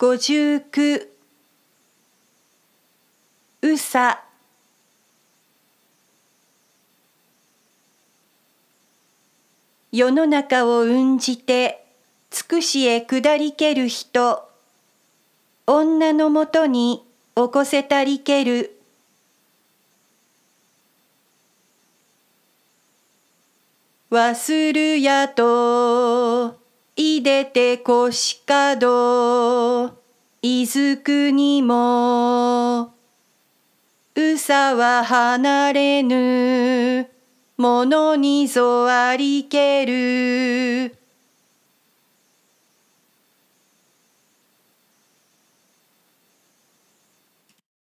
五十九うさ世の中をうんじてつくしへ下りける人女のもとに起こせたりける忘るやと出て腰角ずくにもうさは離れぬものにぞありける